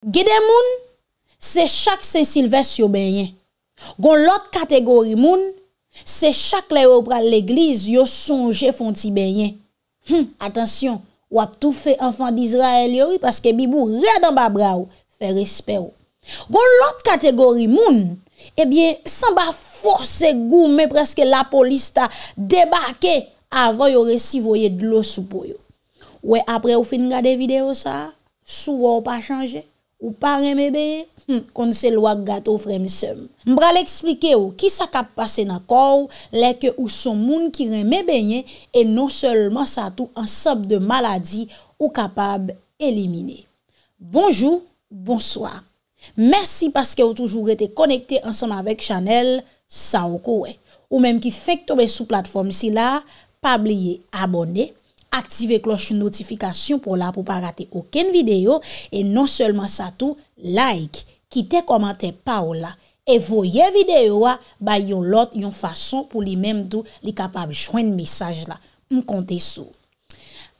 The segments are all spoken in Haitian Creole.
Gede moun, se chak Saint-Sylvestre yo benyen. Gon lot kategori moun, se chak lè yo pral l'eglise yo sonje fon ti benyen. Hmm, atensyon, wap tou fe enfan di Israel yori, paske bibou re dan ba bra ou, fe respè ou. Gon lot kategori moun, ebyen, san ba force gou, mè preske la polis ta debake avon yo resivoye dlo soupo yo. Ouè, apre ou finiga de videyo sa, souwa ou pa chanje, Ou pa remebeye, hmm, kon se lwa gato fremisem. Mbra le eksplike ou ki sa kap pase nan kou, leke ou son moun ki remebeye, e non selman sa tou ansap de maladi ou kapab elimine. Bonjou, bonswa. Mersi paske ou toujou rete konekte ansan avèk chanel, sa ou kowe. Ou menm ki fek tobe sou platform si la, pabliye aboneye. aktive kloche notifikasyon pou la pou pa rate oken video e non selman sa tou like, kite komante pa ou la, evoye video wa, ba yon lot, yon fason pou li mem tou li kapab jwen misaj la. M kontesou.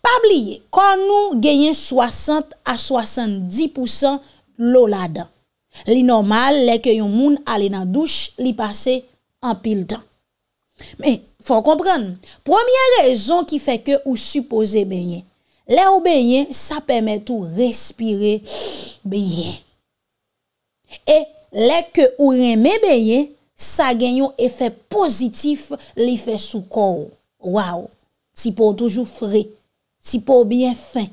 Pabliye, kon nou genyen 60 a 70% lola dan. Li normal le ke yon moun ale nan douche li pase an pil dan. Men, Fon kompren, premier rezon ki fe ke ou supose beyen. Le ou beyen, sa peme tou respire beyen. E le ke ou reme beyen, sa genyon efek pozitif li fe sou kou. Waw, ti pou toujou fre, ti pou bien fin.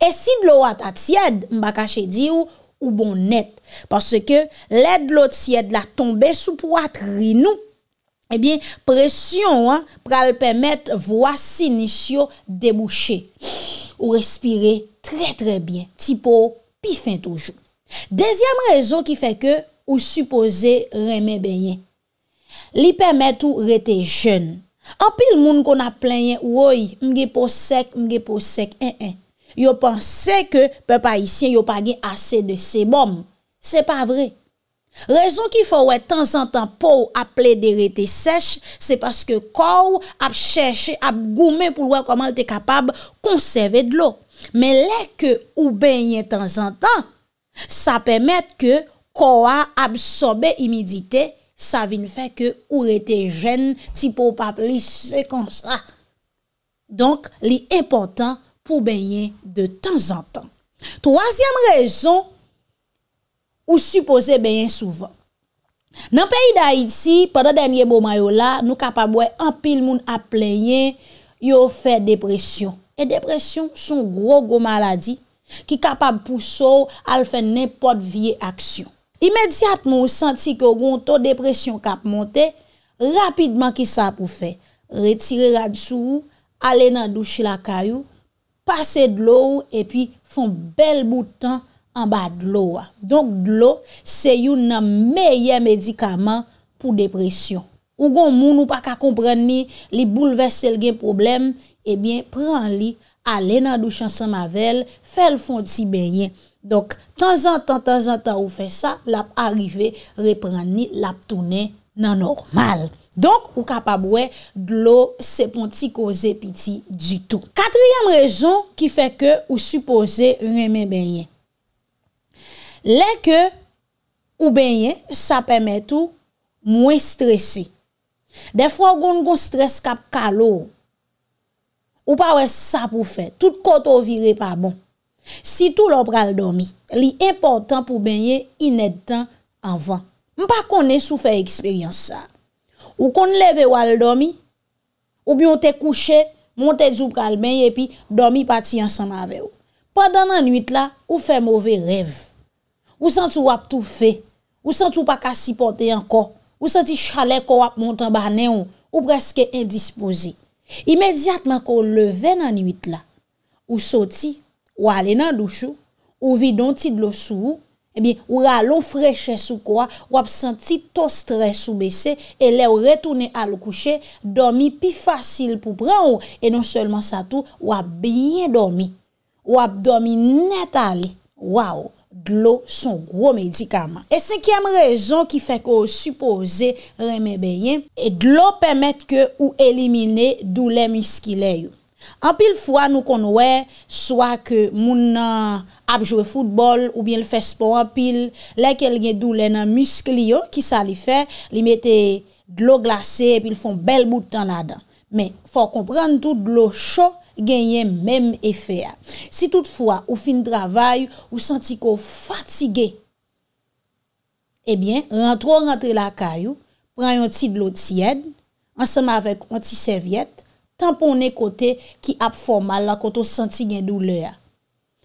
E si dlou atat sied, mba kache di ou, ou bon net. Parce que le dlou tied la tombe sou pou atrinou. Ebyen, eh presyon an, pral pemet vwa sinisyo debouche. Ou respire tre tre bien, ti pou pi fin toujou. Dezyanm rezon ki fe ke ou suppose reme beyen. Li pemet ou rete jen. Anpil moun kon ap lenyen, woy, mge pou sek, mge pou sek, en eh, en. Eh. Yo pense ke pe pa isyen yo pagen ase de sebum. Se pa vreye. Rezon ki fwa wè tan zan tan pou ap plè de rete seche, se paske kou ap cheche, ap goume pou lwa koman lè te kapab konserve de lò. Men lè ke ou bènyen tan zan tan, sa pèmèt ke kou a ap sobe imidite, sa vin fè ke ou rete jen, ti pou pa plè se kon sa. Donk, li important pou bènyen de tan zan tan. Troasyem rezon, ou suppose benye souvan. Nan peyi da iti, padan denye bo mayo la, nou kapab wè an pil moun ap plenye yo fè depresyon. E depresyon son gro gwo maladi ki kapab pou sou al fè nepot vie aksyon. Imediatman ou santi ke ou goun to depresyon kap monte, rapidman ki sa pou fè. Retire rad sou, ale nan dou chi la kayou, pase d'lou, e pi fon bel boutan an ba dlo wa. Donk dlo se yon nan meye medikaman pou depresyon. Ou gon moun ou pa ka komprenni li bouleve sel gen problem, ebyen eh pran li ale nan dou chansan mavel, fel fon ti beyen. Donk tan zan tan zan ta ou fe sa, lap arrive reprenni, lap toune nan normal. Donk ou ka pa bwe, dlo se pon ti koze piti di tou. Katryan rezon ki fe ke ou supose reme beyen. Lè ke ou benye, sa pèmè tou mwen stresse. Defwa ou goun goun stresse kap kalou, ou pa wè sa pou fè. Tout koto ou vire pa bon. Si tou lò pral domi, li important pou benye inèd tan anvan. Mpa konè sou fè eksperyans sa. Ou kon lè vè wè al domi, ou bi yon te kouche, mwen te djou pral benye, pi domi pati ansan avè ou. Padan nan nwit la, ou fè mwove rev. Ou santi wap toufe, ou santi wap akasi pote anko, ou santi chale ko wap montan barne ou, ou preske indispozi. Imediatman ko leve nan nuit la, ou soti, eh ou ale nan douchou, ou vidon ti blosou, ebi ou ralou freche sou kwa, wap santi to stre sou bese, e le non ou retoune al kouche, domi pi fasil pou pran ou, e non selman sa tou, wap byen domi, wap domi neta li, wawou. dlo son gro medikaman. E sekyem rezon ki fek ou supose reme beyen, e dlo pemet ke ou elimine dou le miskile yo. An pil fwa nou konwe, swa ke moun ap jowe foutbol ou bien l fespo an pil, le ke l gen dou le nan miskli yo ki sa li fe, li mette dlo glase, e pi l fon bel bout tan la dan. Men, fwa kompren tout dlo chou, genyen menm efè a. Si toutfwa ou fin dravay, ou santi ko fatigè, ebyen, rentro rentre la kayou, pran yon ti de lo tièd, ansama avèk yon ti sèvjet, tamponè kote ki ap formal la koto santi gen dou lè a.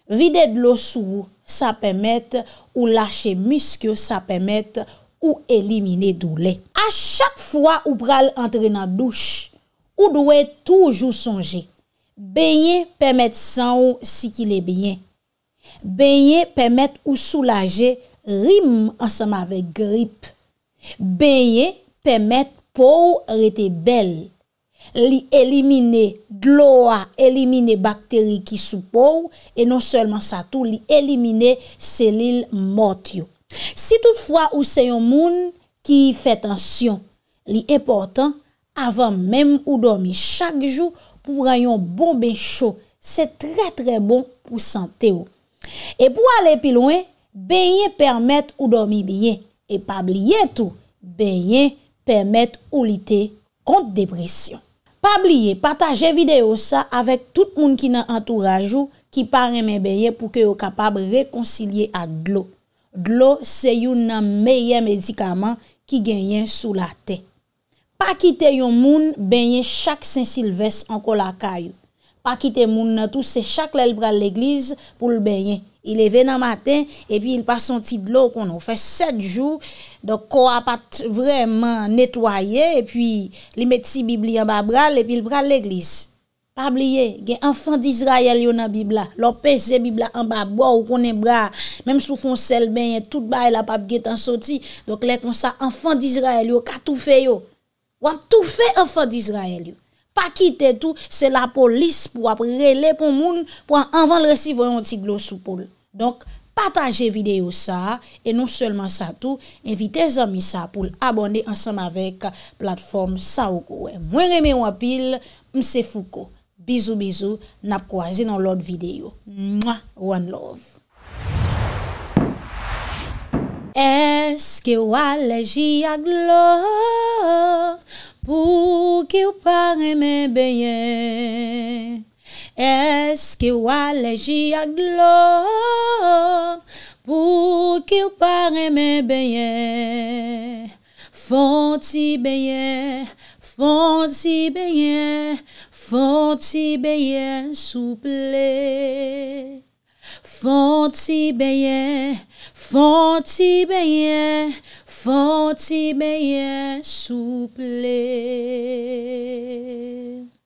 Vide de lo sou, sa pèmèt, ou lache muske, sa pèmèt, ou elimine dou lè. A chak fwa ou pral entre nan douche, ou dwe toujou sonjè, Benye pemet san ou si ki le benye. Benye pemet ou soulaje rim ansanm ave grip. Benye pemet pou rete bel. Li elimine gloa, elimine bakteri ki sou pou e non selman sa tou li elimine selil mot yo. Si toutfwa ou se yon moun ki yi fe tansyon, li importan avan menm ou domi chak jou pou rayon bon ben chou. Se tre tre bon pou sante ou. E pou ale pilouen, beye permette ou dormi beye. E pabliye tou, beye permette ou lite kont depresyon. Pabliye, pataje videyo sa avek tout moun ki nan antourajou ki paremen beye pou ke ou kapab rekoncilye ak glo. Glo se yon nan meye medikaman ki genyen sou la te. Pa kite yon moun benye chak Saint-Sylvestre anko lakay. Pa kite moun nan tou se chak lèl pral l'eglise pou l'benye. Il e ven nan matin epi il pa santi dlo kono. Fè set jou, do ko apat vreman netwaye epi li meti bibli anba pral epi l pral l'eglise. Pabli ye, gen anfan d'Israël yo nan bibla. Lopè zè bibla anba, bo ou konen pral. Mem sou fon sel benye, tout bay la pab gen tan soti. Do kle kon sa anfan d'Israël yo, katou feyo. Wap tou fe ofad Israel yo. Pa kite tou, se la polis pou wap rele pou moun pou anvan resi voyon ti glos ou pou l. Donk, pataje video sa e nou selman sa tou. Invite zami sa pou l abonde ansam avek platform sa ou kowe. Mwen reme wapil, mse fuko. Bizou, bizou. Nap kwa zi nan lot video. Mwa, one love. Eske ou aleji a glo pou ki ou pare men beye? Eske ou aleji a glo pou ki ou pare men beye? Fonte beye, fonte beye, fonte beye soupleye. Foti beye, foti beye, foti beye souplem.